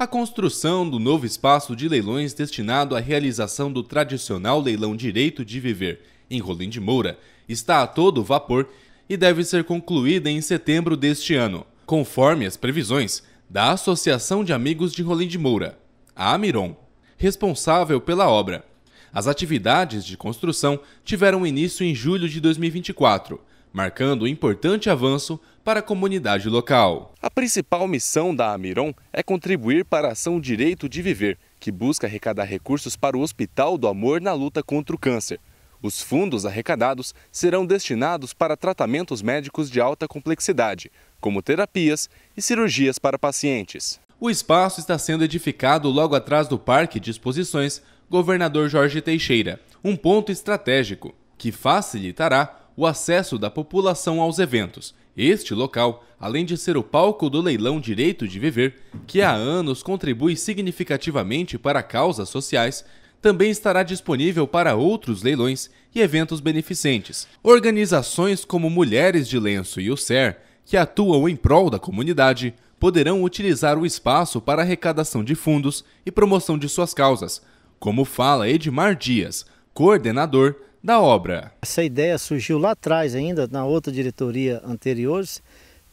A construção do novo espaço de leilões destinado à realização do tradicional leilão Direito de Viver, em Rolim de Moura, está a todo vapor e deve ser concluída em setembro deste ano, conforme as previsões da Associação de Amigos de Rolim de Moura, a Amiron, responsável pela obra. As atividades de construção tiveram início em julho de 2024, marcando um importante avanço para a comunidade local. A principal missão da Amiron é contribuir para a ação Direito de Viver, que busca arrecadar recursos para o Hospital do Amor na luta contra o câncer. Os fundos arrecadados serão destinados para tratamentos médicos de alta complexidade, como terapias e cirurgias para pacientes. O espaço está sendo edificado logo atrás do Parque de Exposições Governador Jorge Teixeira, um ponto estratégico que facilitará o acesso da população aos eventos. Este local, além de ser o palco do leilão Direito de Viver, que há anos contribui significativamente para causas sociais, também estará disponível para outros leilões e eventos beneficentes. Organizações como Mulheres de Lenço e o SER, que atuam em prol da comunidade, poderão utilizar o espaço para arrecadação de fundos e promoção de suas causas, como fala Edmar Dias, coordenador da obra. Essa ideia surgiu lá atrás ainda, na outra diretoria anterior,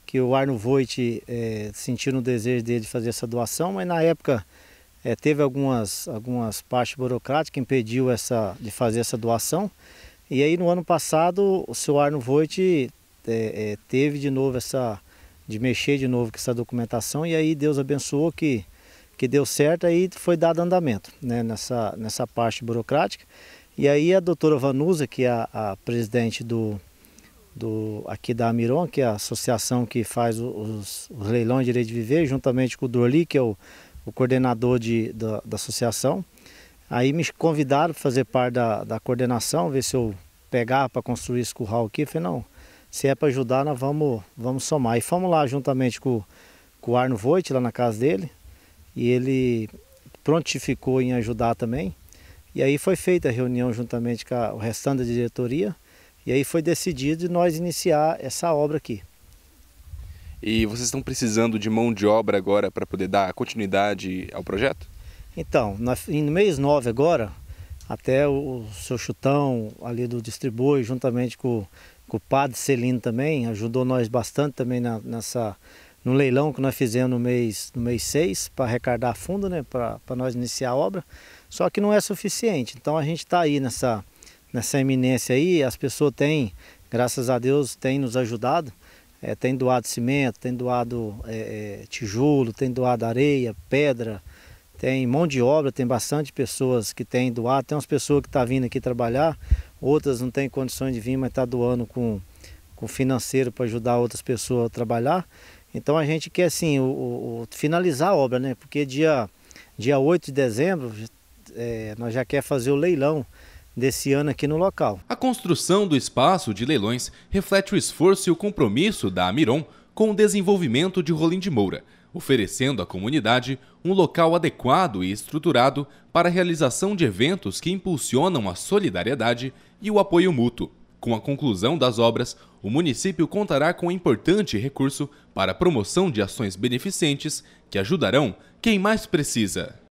que o Arno Voigt é, eh, sentiu no desejo dele fazer essa doação, mas na época é, teve algumas, algumas partes burocráticas que impediu essa, de fazer essa doação. E aí no ano passado o seu Arno Voigt é, eh, teve de novo essa, de mexer de novo com essa documentação e aí Deus abençoou que, que deu certo, aí foi dado andamento né, nessa, nessa parte burocrática. E aí a doutora Vanusa, que é a, a presidente do, do, aqui da Amiron, que é a associação que faz os, os leilões de direito de viver, juntamente com o Dorli, que é o, o coordenador de, da, da, associação. Aí me convidaram para fazer parte da, da coordenação, ver se eu pegava para construir esse curral aqui. Eu falei, não, se é para ajudar, nós vamos, vamos somar. E fomos lá juntamente com, com o Arno Voit lá na casa dele, e ele prontificou em ajudar também. E aí foi feita a reunião juntamente com o restante da diretoria e aí foi decidido nós iniciar essa obra aqui. E vocês estão precisando de mão de obra agora para poder dar continuidade ao projeto? Então, no mês 9 agora, até o seu Chutão ali do Distribui, juntamente com, com o padre Celino também, ajudou nós bastante também na, nessa no leilão que nós fizemos no mês, no mês 6 para arrecadar fundo, né, para nós iniciar a obra. Só que não é suficiente. Então a gente está aí nessa, nessa eminência aí, as pessoas têm, graças a Deus, têm nos ajudado. É, tem doado cimento, tem doado é, é tijolo, tem doado areia, pedra, tem mão de obra, tem bastante pessoas que têm doado, tem umas pessoas que estão tá vindo aqui trabalhar, outras não têm condições de vir, mas estão tá doando com, com financeiro para ajudar outras pessoas a trabalhar. Então a gente quer assim, o, o, finalizar a obra, né? Porque dia, dia 8 de dezembro é, nós já quer fazer o leilão desse ano aqui no local. A construção do espaço de leilões reflete o esforço e o compromisso da Amiron com o desenvolvimento de Rolim de Moura, oferecendo à comunidade um local adequado e estruturado para a realização de eventos que impulsionam a solidariedade e o apoio mútuo. Com a conclusão das obras, o município contará com um importante recurso para a promoção de ações beneficentes que ajudarão quem mais precisa.